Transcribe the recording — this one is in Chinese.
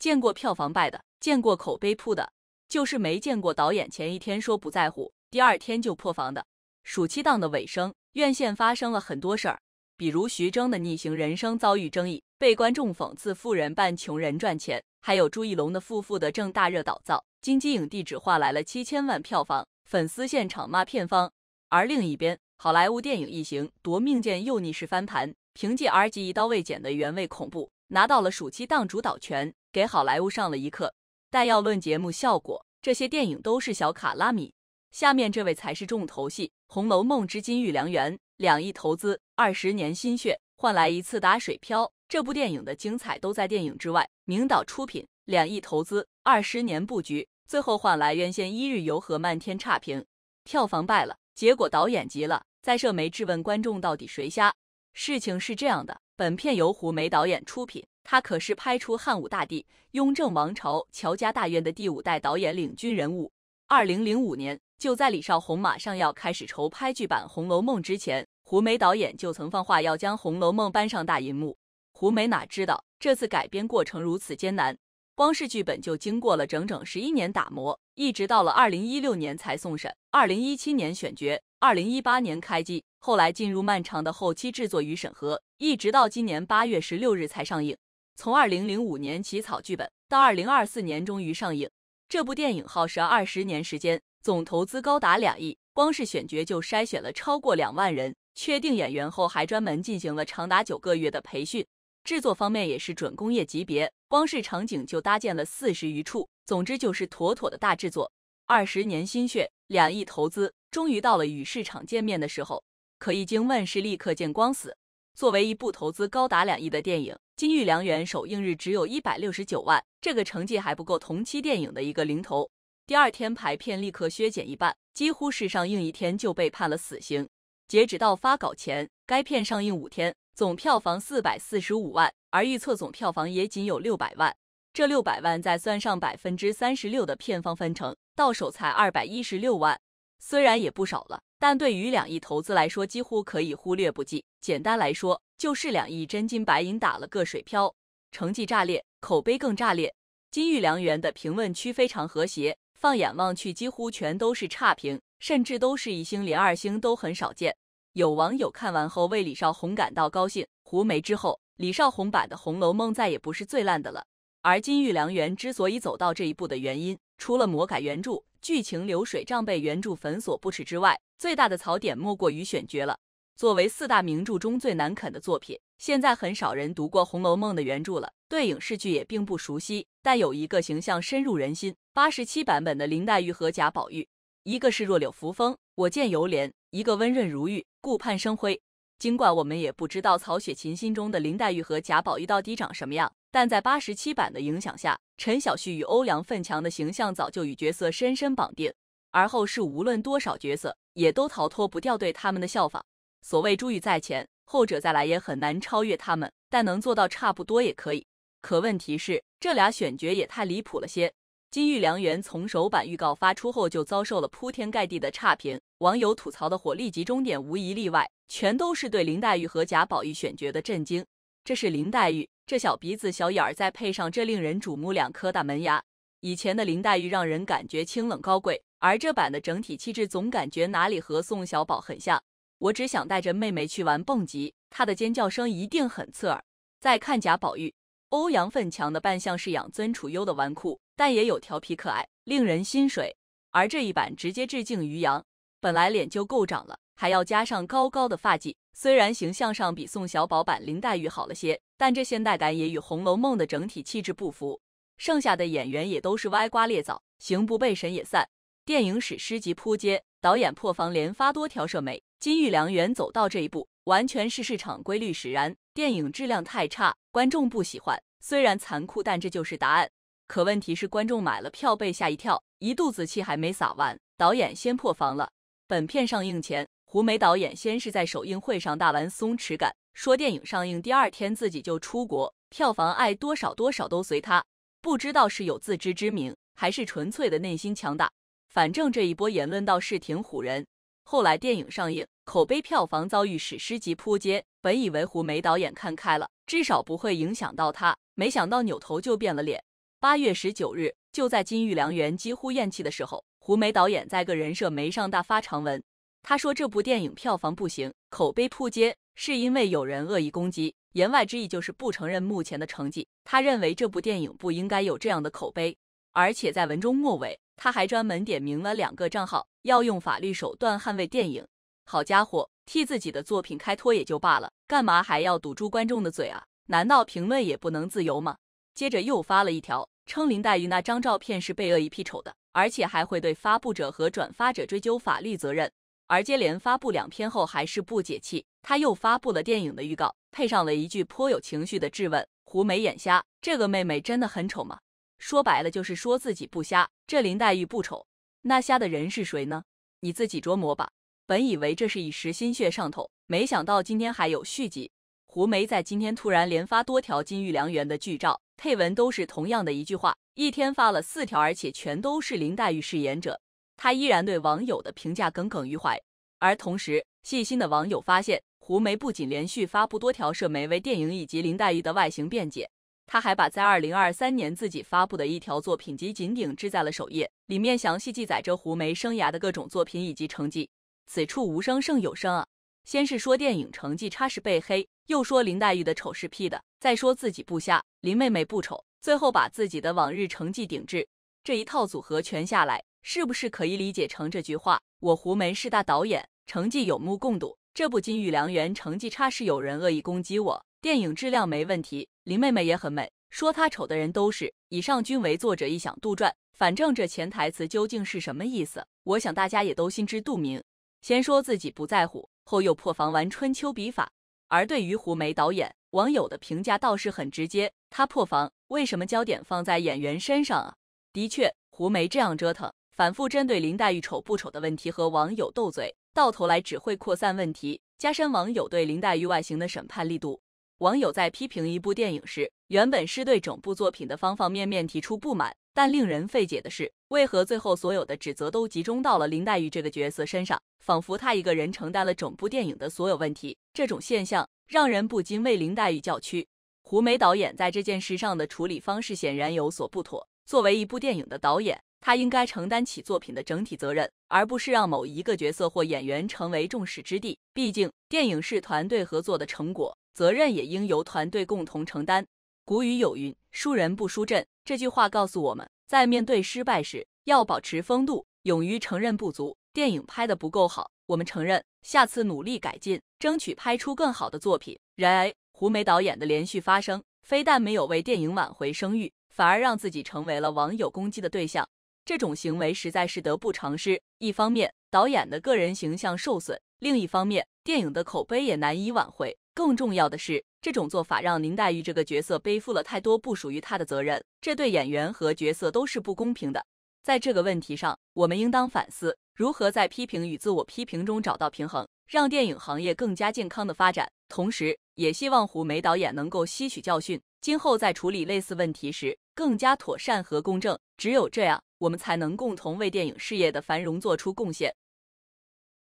见过票房败的，见过口碑扑的，就是没见过导演前一天说不在乎，第二天就破防的。暑期档的尾声，院线发生了很多事儿，比如徐峥的《逆行人生》遭遇争议，被观众讽刺富人扮穷人赚钱；还有朱一龙的《富妇》的正》大热倒灶，金鸡影帝只换来了七千万票房，粉丝现场骂片方。而另一边，好莱坞电影一行夺命剑又逆势翻盘，凭借 R 级一刀未剪的原味恐怖，拿到了暑期档主导权。给好莱坞上了一课，但要论节目效果，这些电影都是小卡拉米。下面这位才是重头戏，《红楼梦之金玉良缘》，两亿投资，二十年心血换来一次打水漂。这部电影的精彩都在电影之外。名导出品，两亿投资，二十年布局，最后换来院线一日游和漫天差评，票房败了，结果导演急了，在社媒质问观众到底谁瞎。事情是这样的，本片由胡梅导演出品。他可是拍出《汉武大帝》《雍正王朝》《乔家大院》的第五代导演领军人物。二零零五年，就在李少红马上要开始筹拍剧版《红楼梦》之前，胡梅导演就曾放话要将《红楼梦》搬上大银幕。胡梅哪知道这次改编过程如此艰难，光是剧本就经过了整整十一年打磨，一直到了二零一六年才送审，二零一七年选角，二零一八年开机，后来进入漫长的后期制作与审核，一直到今年八月十六日才上映。从二零零五年起草剧本到二零二四年终于上映，这部电影耗时二十年时间，总投资高达两亿，光是选角就筛选了超过两万人，确定演员后还专门进行了长达九个月的培训。制作方面也是准工业级别，光是场景就搭建了四十余处。总之就是妥妥的大制作。二十年心血，两亿投资，终于到了与市场见面的时候，可一经问世立刻见光死。作为一部投资高达两亿的电影。《金玉良缘》首映日只有一百六十九万，这个成绩还不够同期电影的一个零头。第二天排片立刻削减一半，几乎是上映一天就被判了死刑。截止到发稿前，该片上映五天，总票房四百四十五万，而预测总票房也仅有六百万。这六百万再算上百分之三十六的片方分成，到手才二百一十六万，虽然也不少了。但对于两亿投资来说，几乎可以忽略不计。简单来说，就是两亿真金白银打了个水漂。成绩炸裂，口碑更炸裂。《金玉良缘》的评论区非常和谐，放眼望去，几乎全都是差评，甚至都是一星，连二星都很少见。有网友看完后为李少红感到高兴：胡梅之后，李少红版的《红楼梦》再也不是最烂的了。而《金玉良缘》之所以走到这一步的原因，除了魔改原著。剧情流水账被原著粉所不齿之外，最大的槽点莫过于选角了。作为四大名著中最难啃的作品，现在很少人读过《红楼梦》的原著了，对影视剧也并不熟悉。但有一个形象深入人心，八十七版本的林黛玉和贾宝玉，一个是弱柳扶风，我见犹怜；一个温润如玉，顾盼生辉。尽管我们也不知道曹雪芹心中的林黛玉和贾宝玉到底长什么样。但在八十七版的影响下，陈小旭与欧阳奋强的形象早就与角色深深绑定，而后是无论多少角色也都逃脱不掉对他们的效仿。所谓珠玉在前，后者再来也很难超越他们，但能做到差不多也可以。可问题是，这俩选角也太离谱了些。《金玉良缘》从首版预告发出后就遭受了铺天盖地的差评，网友吐槽的火力集中点无一例外，全都是对林黛玉和贾宝玉选角的震惊。这是林黛玉。这小鼻子小眼儿，再配上这令人瞩目两颗大门牙，以前的林黛玉让人感觉清冷高贵，而这版的整体气质总感觉哪里和宋小宝很像。我只想带着妹妹去玩蹦极，她的尖叫声一定很刺耳。再看贾宝玉，欧阳奋强的扮相是养尊处优的纨绔，但也有调皮可爱，令人心水。而这一版直接致敬于洋，本来脸就够长了。还要加上高高的发髻，虽然形象上比宋小宝版林黛玉好了些，但这现代感也与《红楼梦》的整体气质不符。剩下的演员也都是歪瓜裂枣，行不被神也散。电影史诗级扑街，导演破防连发多条社媒。金玉良缘走到这一步，完全是市场规律使然。电影质量太差，观众不喜欢。虽然残酷，但这就是答案。可问题是，观众买了票被吓一跳，一肚子气还没撒完，导演先破防了。本片上映前。胡梅导演先是在首映会上大玩松弛感，说电影上映第二天自己就出国，票房爱多少多少都随他。不知道是有自知之明，还是纯粹的内心强大，反正这一波言论倒是挺唬人。后来电影上映，口碑票房遭遇史诗级扑街，本以为胡梅导演看开了，至少不会影响到他，没想到扭头就变了脸。八月十九日，就在《金玉良缘》几乎咽气的时候，胡梅导演在个人设没上大发长文。他说这部电影票房不行，口碑扑街，是因为有人恶意攻击。言外之意就是不承认目前的成绩。他认为这部电影不应该有这样的口碑，而且在文中末尾他还专门点名了两个账号，要用法律手段捍卫电影。好家伙，替自己的作品开脱也就罢了，干嘛还要堵住观众的嘴啊？难道评论也不能自由吗？接着又发了一条，称林黛玉那张照片是被恶意 P 丑的，而且还会对发布者和转发者追究法律责任。而接连发布两篇后还是不解气，他又发布了电影的预告，配上了一句颇有情绪的质问：“胡梅眼瞎，这个妹妹真的很丑吗？”说白了就是说自己不瞎，这林黛玉不丑，那瞎的人是谁呢？你自己琢磨吧。本以为这是一时心血上头，没想到今天还有续集。胡梅在今天突然连发多条《金玉良缘》的剧照，配文都是同样的一句话，一天发了四条，而且全都是林黛玉饰演者。他依然对网友的评价耿耿于怀，而同时细心的网友发现，胡梅不仅连续发布多条社媒为电影以及林黛玉的外形辩解，他还把在二零二三年自己发布的一条作品集锦顶置在了首页，里面详细记载着胡梅生涯的各种作品以及成绩。此处无声胜有声啊！先是说电影成绩差是被黑，又说林黛玉的丑是 P 的，再说自己部下林妹妹不丑，最后把自己的往日成绩顶置，这一套组合全下来。是不是可以理解成这句话？我胡梅是大导演，成绩有目共睹。这部《金玉良缘》成绩差是有人恶意攻击我，电影质量没问题，林妹妹也很美，说她丑的人都是。以上均为作者臆想杜撰，反正这潜台词究竟是什么意思？我想大家也都心知肚明。先说自己不在乎，后又破防玩春秋笔法。而对于胡梅导演，网友的评价倒是很直接，她破防，为什么焦点放在演员身上啊？的确，胡梅这样折腾。反复针对林黛玉丑不丑的问题和网友斗嘴，到头来只会扩散问题，加深网友对林黛玉外形的审判力度。网友在批评一部电影时，原本是对整部作品的方方面面提出不满，但令人费解的是，为何最后所有的指责都集中到了林黛玉这个角色身上，仿佛她一个人承担了整部电影的所有问题。这种现象让人不禁为林黛玉叫屈。胡梅导演在这件事上的处理方式显然有所不妥，作为一部电影的导演。他应该承担起作品的整体责任，而不是让某一个角色或演员成为众矢之的。毕竟，电影是团队合作的成果，责任也应由团队共同承担。古语有云：“输人不输阵。”这句话告诉我们，在面对失败时，要保持风度，勇于承认不足。电影拍得不够好，我们承认，下次努力改进，争取拍出更好的作品。然而，胡梅导演的连续发声，非但没有为电影挽回声誉，反而让自己成为了网友攻击的对象。这种行为实在是得不偿失。一方面，导演的个人形象受损；另一方面，电影的口碑也难以挽回。更重要的是，这种做法让林黛玉这个角色背负了太多不属于她的责任，这对演员和角色都是不公平的。在这个问题上，我们应当反思如何在批评与自我批评中找到平衡，让电影行业更加健康的发展。同时，也希望胡梅导演能够吸取教训，今后在处理类似问题时更加妥善和公正。只有这样。我们才能共同为电影事业的繁荣做出贡献。